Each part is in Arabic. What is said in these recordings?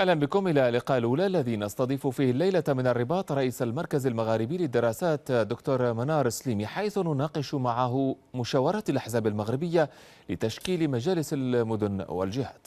أهلا بكم إلى لقاء الأولى الذي نستضيف فيه الليلة من الرباط رئيس المركز المغاربي للدراسات دكتور منار سليمي حيث نناقش معه مشاورات الأحزاب المغربية لتشكيل مجالس المدن والجهات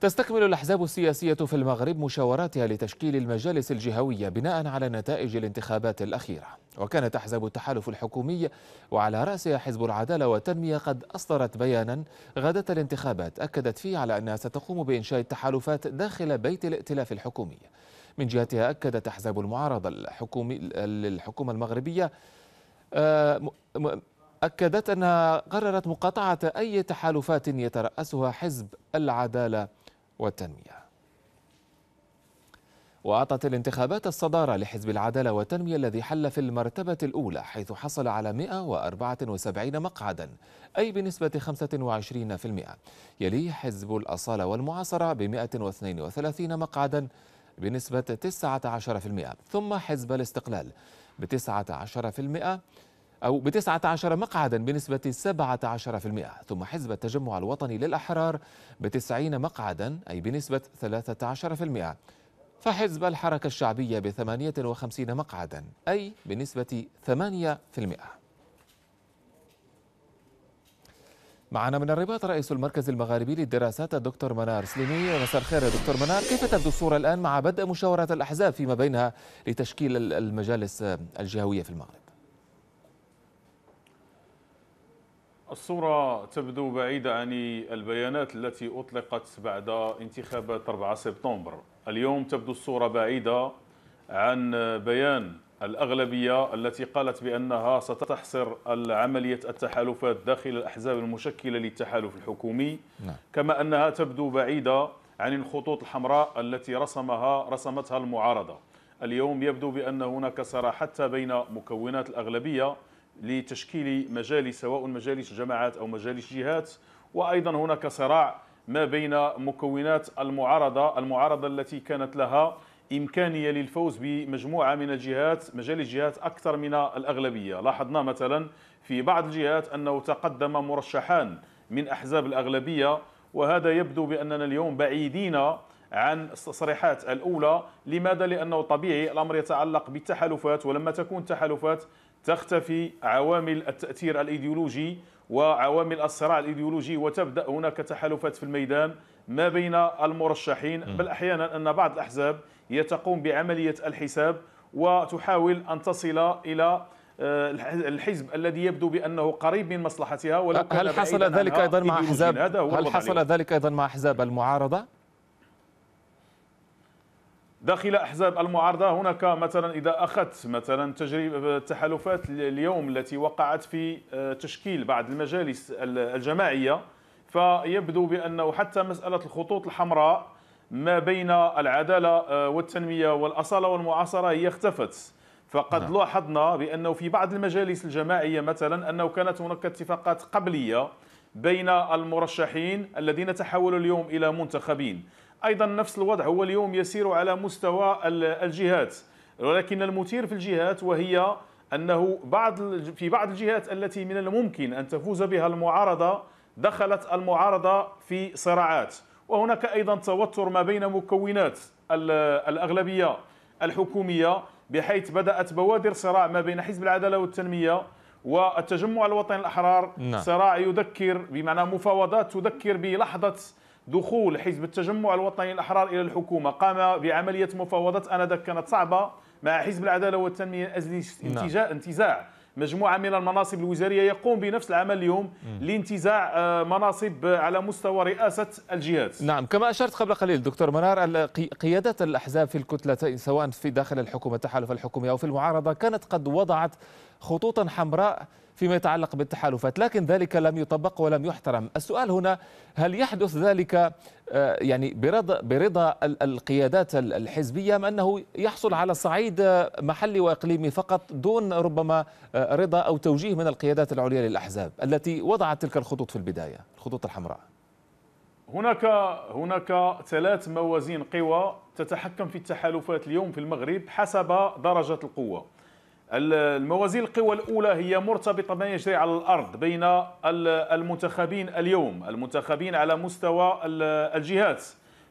تستكمل الأحزاب السياسية في المغرب مشاوراتها لتشكيل المجالس الجهوية بناء على نتائج الانتخابات الأخيرة وكانت أحزاب التحالف الحكومي وعلى رأسها حزب العدالة والتنمية قد أصدرت بيانا غداة الانتخابات أكدت فيه على أنها ستقوم بإنشاء التحالفات داخل بيت الائتلاف الحكومي من جهتها أكدت أحزاب المعارضة الحكومي للحكومة المغربية آه، أكدت أنها قررت مقاطعة أي تحالفات يترأسها حزب العدالة والتنمية وأعطت الانتخابات الصدارة لحزب العدالة والتنمية الذي حل في المرتبة الأولى حيث حصل على 174 مقعدا أي بنسبة 25% يليه حزب الأصالة والمعاصرة ب 132 مقعدا بنسبة 19% ثم حزب الاستقلال ب 19% أو ب 19 مقعدا بنسبة 17% ثم حزب التجمع الوطني للأحرار ب 90 مقعدا أي بنسبة 13% فحزب الحركة الشعبية ب 58 مقعدا أي بنسبة 8% معنا من الرباط رئيس المركز المغاربي للدراسات الدكتور منار سليمي مساء الخير يا دكتور منار كيف تبدو الصورة الآن مع بدء مشاورات الأحزاب فيما بينها لتشكيل المجالس الجهوية في المغرب الصورة تبدو بعيدة عن البيانات التي أطلقت بعد انتخابات 4 سبتمبر اليوم تبدو الصورة بعيدة عن بيان الأغلبية التي قالت بأنها ستحصر عملية التحالفات داخل الأحزاب المشكلة للتحالف الحكومي نعم. كما أنها تبدو بعيدة عن الخطوط الحمراء التي رسمها رسمتها المعارضة اليوم يبدو بأن هناك صراع حتى بين مكونات الأغلبية لتشكيل مجالس سواء مجالس جماعات أو مجالس جهات وأيضا هناك صراع ما بين مكونات المعارضة المعارضة التي كانت لها إمكانية للفوز بمجموعة من الجهات مجالس الجهات أكثر من الأغلبية لاحظنا مثلا في بعض الجهات أنه تقدم مرشحان من أحزاب الأغلبية وهذا يبدو بأننا اليوم بعيدين عن التصريحات الأولى لماذا؟ لأنه طبيعي الأمر يتعلق بالتحالفات ولما تكون تحالفات تختفي عوامل التأثير الإيديولوجي وعوامل الصراع الإيديولوجي وتبدأ هناك تحالفات في الميدان ما بين المرشحين بل أحيانا أن بعض الأحزاب يتقوم بعملية الحساب وتحاول أن تصل إلى آه، الحزب الذي يبدو بانه قريب من مصلحتها ولو كان هل حصل ذلك ايضا مع احزاب هل حصل ذلك ايضا مع احزاب المعارضه داخل احزاب المعارضه هناك مثلا اذا اخذت مثلا تجربه التحالفات اليوم التي وقعت في آه، تشكيل بعض المجالس الجماعيه فيبدو بانه حتى مساله الخطوط الحمراء ما بين العداله آه، والتنميه والاصاله والمعاصره هي اختفت فقد نعم. لاحظنا بانه في بعض المجالس الجماعيه مثلا انه كانت هناك اتفاقات قبليه بين المرشحين الذين تحولوا اليوم الى منتخبين أيضا نفس الوضع هو اليوم يسير على مستوى الجهات ولكن المثير في الجهات وهي أنه بعض في بعض الجهات التي من الممكن أن تفوز بها المعارضة دخلت المعارضة في صراعات وهناك أيضا توتر ما بين مكونات الأغلبية الحكومية بحيث بدأت بوادر صراع ما بين حزب العدالة والتنمية والتجمع الوطني الأحرار نعم. صراع يذكر بمعنى مفاوضات تذكر بلحظة دخول حزب التجمع الوطني الأحرار إلى الحكومة قام بعملية مفاوضات آنذاك كانت صعبة مع حزب العدالة والتنمية من أجل انتزاع, نعم. انتزاع مجموعة من المناصب الوزارية يقوم بنفس العمل اليوم لانتزاع آه، مناصب على مستوى رئاسة الجهات نعم كما أشرت قبل قليل دكتور منار قيادة الأحزاب في الكتلة سواء في داخل الحكومة التحالف الحكومي أو في المعارضة كانت قد وضعت خطوطا حمراء فيما يتعلق بالتحالفات لكن ذلك لم يطبق ولم يحترم السؤال هنا هل يحدث ذلك آه، يعني برضا, برضا القيادات الحزبية أم أنه يحصل على صعيد آه، محلي وإقليمي فقط دون ربما آه، رضا أو توجيه من القيادات العليا للأحزاب التي وضعت تلك الخطوط في البداية الخطوط الحمراء هناك هناك ثلاث موازين قوى تتحكم في التحالفات اليوم في المغرب حسب درجة القوة الموازين القوى الأولى هي مرتبطة بما يجري على الأرض بين المنتخبين اليوم المنتخبين على مستوى الجهات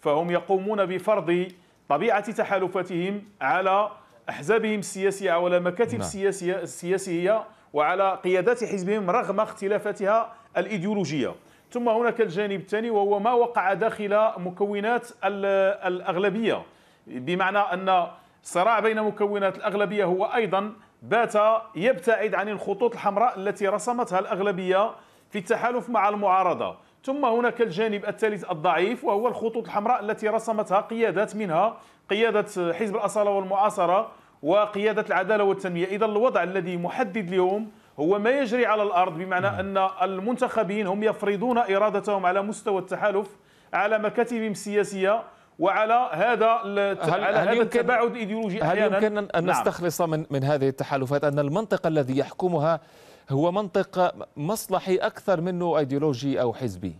فهم يقومون بفرض طبيعة تحالفاتهم على أحزابهم السياسية وعلى مكاتب السياسية نعم. السياسية وعلى قيادات حزبهم رغم اختلافاتها الإيديولوجية ثم هناك الجانب الثاني وهو ما وقع داخل مكونات الأغلبية بمعنى أن الصراع بين مكونات الأغلبية هو أيضا بات يبتعد عن الخطوط الحمراء التي رسمتها الأغلبية في التحالف مع المعارضة ثم هناك الجانب الثالث الضعيف وهو الخطوط الحمراء التي رسمتها قيادات منها قيادة حزب الأصالة والمعاصرة وقيادة العدالة والتنمية إذا الوضع الذي محدد اليوم هو ما يجري على الأرض بمعنى نعم. أن المنتخبين هم يفرضون إرادتهم على مستوى التحالف على مكاتبهم السياسية وعلى هذا هل على هل هذا يمكن التباعد الايديولوجي هل يمكن ان نعم. نستخلص من من هذه التحالفات ان المنطق الذي يحكمها هو منطق مصلحي اكثر منه ايديولوجي او حزبي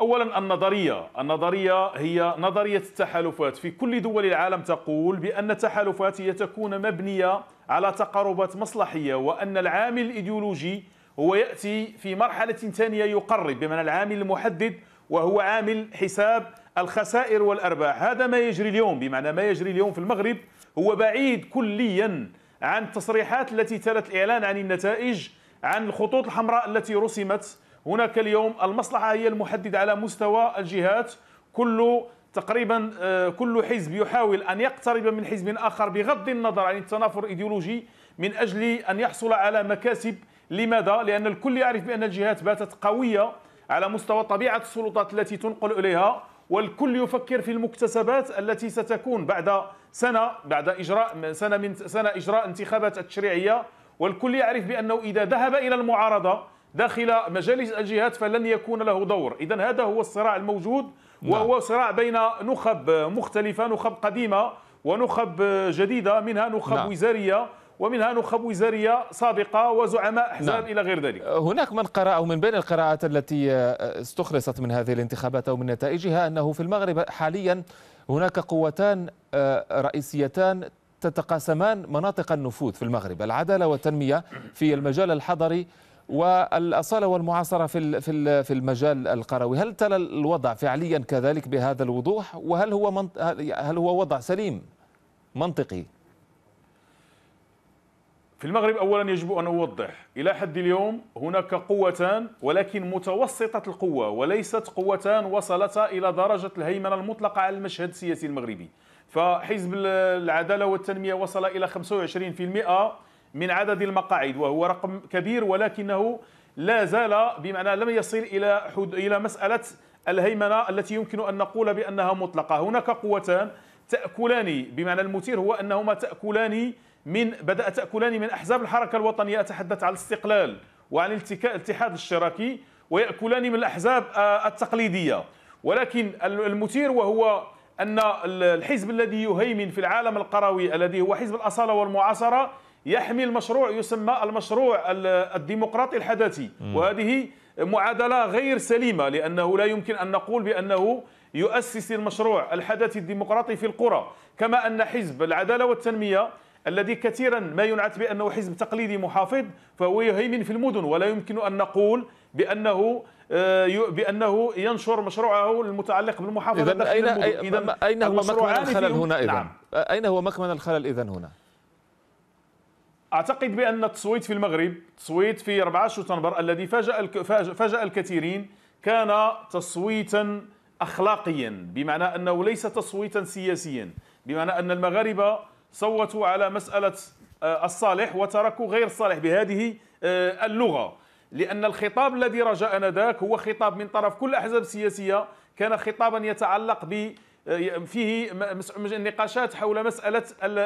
اولا النظريه النظريه هي نظريه التحالفات في كل دول العالم تقول بان التحالفات هي تكون مبنيه على تقاربات مصلحيه وان العامل الايديولوجي هو ياتي في مرحله ثانيه يقرب بمعنى العامل المحدد وهو عامل حساب الخسائر والأرباح هذا ما يجري اليوم بمعنى ما يجري اليوم في المغرب هو بعيد كليا عن التصريحات التي تلت الإعلان عن النتائج عن الخطوط الحمراء التي رسمت هناك اليوم المصلحة هي المحدد على مستوى الجهات كل تقريبا آه، كل حزب يحاول أن يقترب من حزب آخر بغض النظر عن التنافر الإيديولوجي من أجل أن يحصل على مكاسب لماذا؟ لأن الكل يعرف بأن الجهات باتت قوية على مستوى طبيعة السلطات التي تنقل إليها والكل يفكر في المكتسبات التي ستكون بعد سنة بعد إجراء سنة من سنة إجراء انتخابات التشريعية والكل يعرف بأنه إذا ذهب إلى المعارضة داخل مجالس الجهات فلن يكون له دور إذا هذا هو الصراع الموجود نعم. وهو صراع بين نخب مختلفة نخب قديمة ونخب جديدة منها نخب نعم. وزارية ومنها نخب وزارية سابقة وزعماء أحزاب نعم. إلى غير ذلك أه، هناك من قرأ أو من بين القراءات التي أه، استخلصت من هذه الانتخابات أو من نتائجها أنه في المغرب حاليا هناك قوتان أه، رئيسيتان تتقاسمان مناطق النفوذ في المغرب العدالة والتنمية في المجال الحضري والأصالة والمعاصرة في في في المجال القروي هل ترى الوضع فعليا كذلك بهذا الوضوح وهل هو هل هو وضع سليم منطقي في المغرب أولا يجب أن أوضح إلى حد اليوم هناك قوتان ولكن متوسطة القوة وليست قوتان وصلتا إلى درجة الهيمنة المطلقة على المشهد السياسي المغربي فحزب العدالة والتنمية وصل إلى 25% من عدد المقاعد وهو رقم كبير ولكنه لا زال بمعنى لم يصل إلى حد... إلى مسألة الهيمنة التي يمكن أن نقول بأنها مطلقة هناك قوتان تأكلان بمعنى المثير هو أنهما تأكلان من بدأت تأكلان من أحزاب الحركة الوطنية أتحدث عن الاستقلال وعن الاتحاد الاشتراكي ويأكلان من الأحزاب آه، التقليدية ولكن المثير وهو أن الحزب الذي يهيمن في العالم القروي الذي هو حزب الأصالة والمعاصرة يحمل مشروع يسمى المشروع الديمقراطي الحداثي وهذه معادلة غير سليمة لأنه لا يمكن أن نقول بأنه يؤسس المشروع الحداثي الديمقراطي في القرى كما أن حزب العدالة والتنمية الذي كثيرا ما ينعت بأنه حزب تقليدي محافظ فهو يهيمن في المدن ولا يمكن أن نقول بأنه آه، بأنه ينشر مشروعه المتعلق بالمحافظة إذن داخل أين, نعم. أين هو مكمن الخلل هنا إذن؟ نعم. أين هو مكمن الخلل اذا هنا؟ أعتقد بأن التصويت في المغرب تصويت في 4 شتنبر الذي فاجأ فاجأ الكثيرين كان تصويتا أخلاقيا بمعنى أنه ليس تصويتا سياسيا بمعنى أن المغاربة صوتوا على مسألة آه، الصالح وتركوا غير الصالح بهذه آه، اللغة لأن الخطاب الذي رجا آنذاك هو خطاب من طرف كل الأحزاب السياسية كان خطابا يتعلق ب آه، فيه نقاشات حول مسألة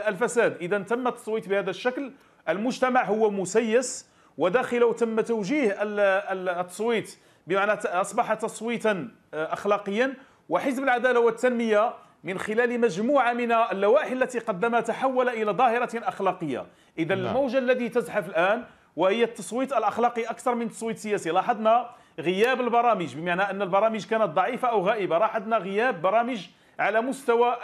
الفساد إذا تم التصويت بهذا الشكل المجتمع هو مسيس وداخله تم توجيه التصويت بمعنى أصبح تصويتا أخلاقيا وحزب العدالة والتنمية من خلال مجموعة من اللوائح التي قدمها تحول إلى ظاهرة أخلاقية إذا نعم. الموجة الذي تزحف الآن وهي التصويت الأخلاقي أكثر من التصويت السياسي لاحظنا غياب البرامج بمعنى أن البرامج كانت ضعيفة أو غائبة لاحظنا غياب برامج على مستوى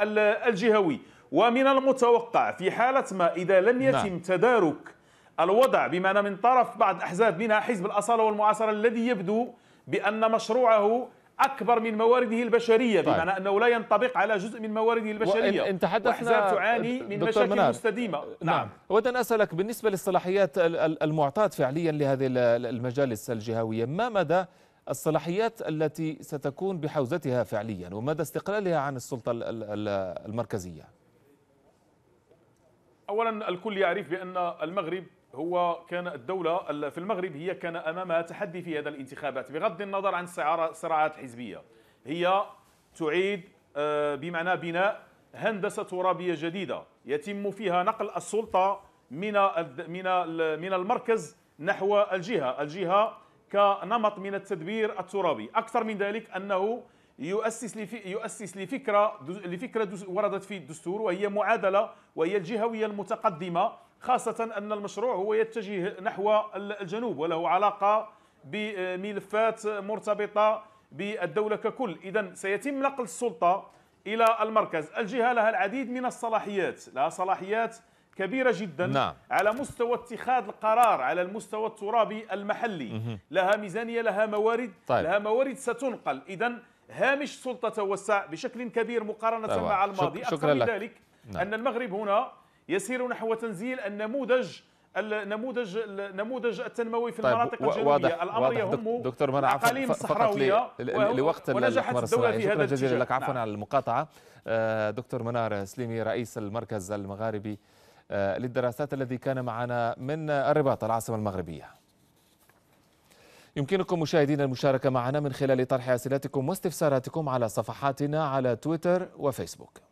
الجهوي ومن المتوقع في حالة ما إذا لم نعم. يتم تدارك الوضع بمعنى من طرف بعض أحزاب منها حزب الأصالة والمعاصرة الذي يبدو بأن مشروعه اكبر من موارده البشريه طيب. بمعنى انه لا ينطبق على جزء من موارده البشريه وإن تحدثنا واحزاب تعاني من مشاكل منار. مستديمه نعم, نعم. اود ان اسالك بالنسبه للصلاحيات المعطاه فعليا لهذه المجالس الجهويه ما مدى الصلاحيات التي ستكون بحوزتها فعليا ومدى استقلالها عن السلطه المركزيه اولا الكل يعرف بان المغرب هو كان الدولة في المغرب هي كان أمامها تحدي في هذا الانتخابات بغض النظر عن الصراعات الحزبية هي تعيد آه، بمعنى بناء هندسة ترابية جديدة يتم فيها نقل السلطة من من من المركز نحو الجهة الجهة كنمط من التدبير الترابي أكثر من ذلك أنه يؤسس يؤسس لفكره لفكره وردت في الدستور وهي معادله وهي الجهويه المتقدمه خاصه ان المشروع هو يتجه نحو الجنوب وله علاقه بملفات مرتبطه بالدوله ككل اذا سيتم نقل السلطه الى المركز الجهه لها العديد من الصلاحيات لها صلاحيات كبيرة جدا نعم. على مستوى اتخاذ القرار على المستوى الترابي المحلي مه. لها ميزانية لها موارد طيب. لها موارد ستنقل إذا هامش سلطة توسع بشكل كبير مقارنة طبعا. أيوة. مع الماضي شك... أكثر من ذلك نعم. أن المغرب هنا يسير نحو تنزيل النموذج النموذج النموذج التنموي في طيب المناطق الجنوبيه واضح الامر واضح يهم دكتور منع فقط لوقت الاخبار الصناعي شكرا جزيلا لك عفوا نعم. على المقاطعه آه، دكتور منار سليمي رئيس المركز المغاربي آه، للدراسات الذي كان معنا من الرباط العاصمه المغربيه يمكنكم مشاهدينا المشاركة معنا من خلال طرح أسئلتكم واستفساراتكم على صفحاتنا على تويتر وفيسبوك